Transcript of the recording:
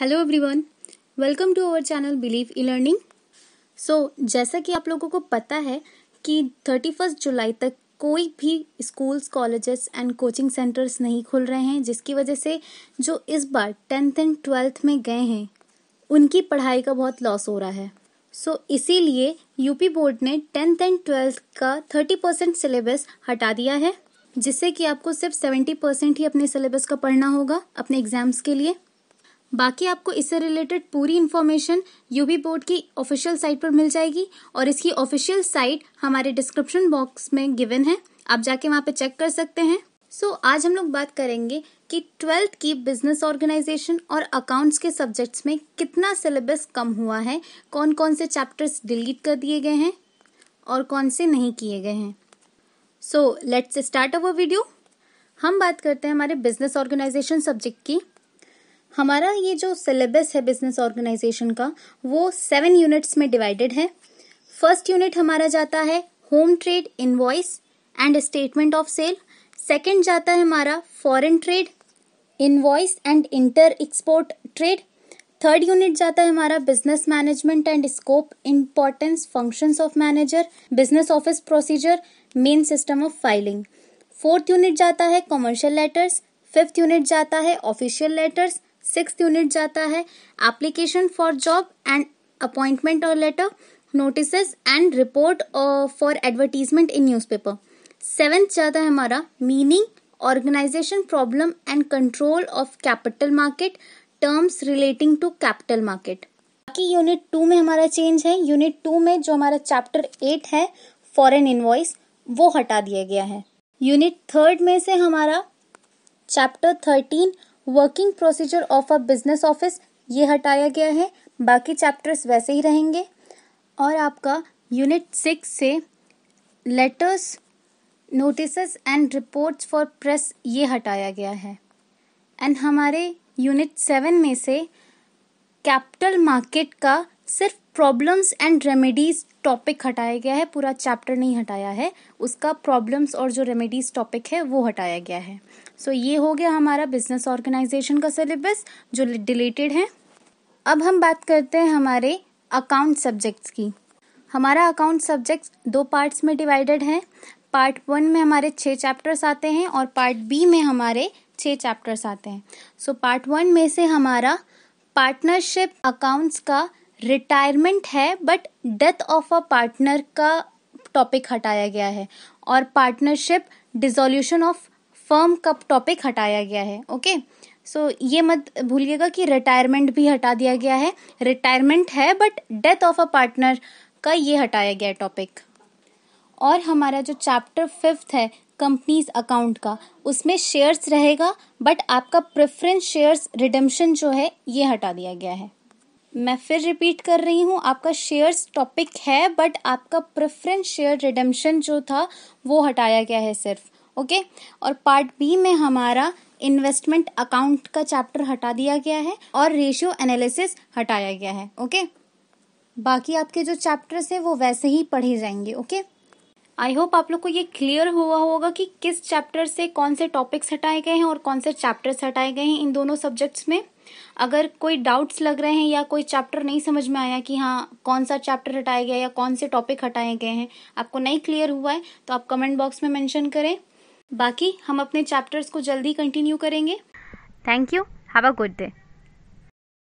hello everyone welcome to our channel believe e learning so जैसा कि आप लोगों को पता है कि थर्टी फर्स्ट जुलाई तक कोई भी schools colleges and coaching centres नहीं खुल रहे हैं जिसकी वजह से जो इस बार टेंथ एंड ट्वेल्थ में गए हैं उनकी पढ़ाई का बहुत लॉस हो रहा है सो so, इसीलिए यूपी बोर्ड ने टेंथ एंड ट्वेल्थ का थर्टी परसेंट सिलेबस हटा दिया है जिससे कि आपको सिर्फ सेवेंटी परसेंट ही अपने सिलेबस का पढ़ना होगा अपने एग्जाम्स के लिए बाकी आपको इससे रिलेटेड पूरी इन्फॉर्मेशन यूबी बोर्ड की ऑफिशियल साइट पर मिल जाएगी और इसकी ऑफिशियल साइट हमारे डिस्क्रिप्शन बॉक्स में गिवन है आप जाके वहाँ पे चेक कर सकते हैं सो so, आज हम लोग बात करेंगे कि ट्वेल्थ की बिजनेस ऑर्गेनाइजेशन और अकाउंट्स के सब्जेक्ट्स में कितना सिलेबस कम हुआ है कौन कौन से चैप्टर्स डिलीट कर दिए गए हैं और कौन से नहीं किए गए हैं so let's start our video हम बात करते हैं हमारे बिजनेस ऑर्गेनाइजेशन सब्जेक्ट की हमारा ये जो सिलेबस है बिजनेस ऑर्गेनाइजेशन का वो सेवन यूनिट्स में डिवाइडेड है फर्स्ट यूनिट हमारा जाता है home trade invoice and statement of sale second जाता है हमारा foreign trade invoice and inter export trade third unit जाता है हमारा business management and scope importance functions of manager business office procedure main system of filing fourth unit जाता है commercial letters fifth unit जाता है ऑफिशियल लेटर्स सिक्स यूनिट जाता है application for job and appointment और letter notice and report for advertisement in paper seventh जाता है हमारा meaning organisation problem and control of capital market terms relating to capital market बाकी unit two में हमारा change है यूनिट टू में जो हमारा चैप्टर एट है फॉरेन इन्वॉइस वो हटा दिया गया है यूनिट थर्ड में से हमारा chapter thirteen working procedure of a business office ये हटाया गया है बाकी चैप्टर्स वैसे ही रहेंगे और आपका यूनिट सिक्स से letters notice and reports for press ये हटाया गया है एंड हमारे यूनिट सेवन में से कैपिटल मार्केट का सिर्फ प्रॉब्लम्स एंड रेमेडीज टॉपिक हटाया गया है पूरा चैप्टर नहीं हटाया है उसका प्रॉब्लम्स और जो रेमेडीज टॉपिक है वो हटाया गया है सो so, ये हो गया हमारा बिजनेस ऑर्गेनाइजेशन का सिलेबस जो डिलेटेड है अब हम बात करते हैं हमारे अकाउंट सब्जेक्ट्स की हमारा अकाउंट सब्जेक्ट दो पार्ट्स में डिवाइडेड है पार्ट वन में हमारे छः चैप्टर्स आते हैं और पार्ट बी में हमारे छः चैप्टर्स आते हैं सो पार्ट वन में से हमारा पार्टनरशिप अकाउंट्स का रिटायरमेंट है but death of a partner का टॉपिक हटाया गया है और पार्टनरशिप डिजोल्यूशन ऑफ फर्म का टॉपिक हटाया गया है ओके सो so, ये मत भूलिएगा कि रिटायरमेंट भी हटा दिया गया है रिटायरमेंट है but death of a partner का ये हटाया गया टॉपिक और हमारा जो चैप्टर फिफ्थ है कंपनीज अकाउंट का उसमें शेयर्स रहेगा बट आपका प्रेफरेंस शेयर्स रिडेम्पशन जो है ये हटा दिया गया है मैं फिर रिपीट कर रही हूँ आपका शेयर्स टॉपिक है बट आपका प्रेफरेंस शेयर रिडेम्शन जो था वो हटाया गया है सिर्फ ओके और पार्ट बी में हमारा इन्वेस्टमेंट अकाउंट का चैप्टर हटा दिया गया है और रेशियो एनालिसिस हटाया गया है ओके बाकी आपके जो चैप्टर्स हैं वो वैसे ही पढ़े जाएंगे ओके आई होप आप लोग को ये क्लियर हुआ होगा कि किस चैप्टर से कौन से टॉपिक्स हटाए गए हैं और कौन से चैप्टर्स हटाए गए हैं इन दोनों सब्जेक्ट्स में अगर कोई डाउट्स लग रहे हैं या कोई चैप्टर नहीं समझ में आया कि हाँ कौन सा चैप्टर हटाया गया या कौन से टॉपिक हटाए गए हैं आपको नहीं क्लियर हुआ है तो आप कमेंट बॉक्स में मेंशन करें बाकी हम अपने चैप्टर्स को जल्दी कंटिन्यू करेंगे thank you have a good day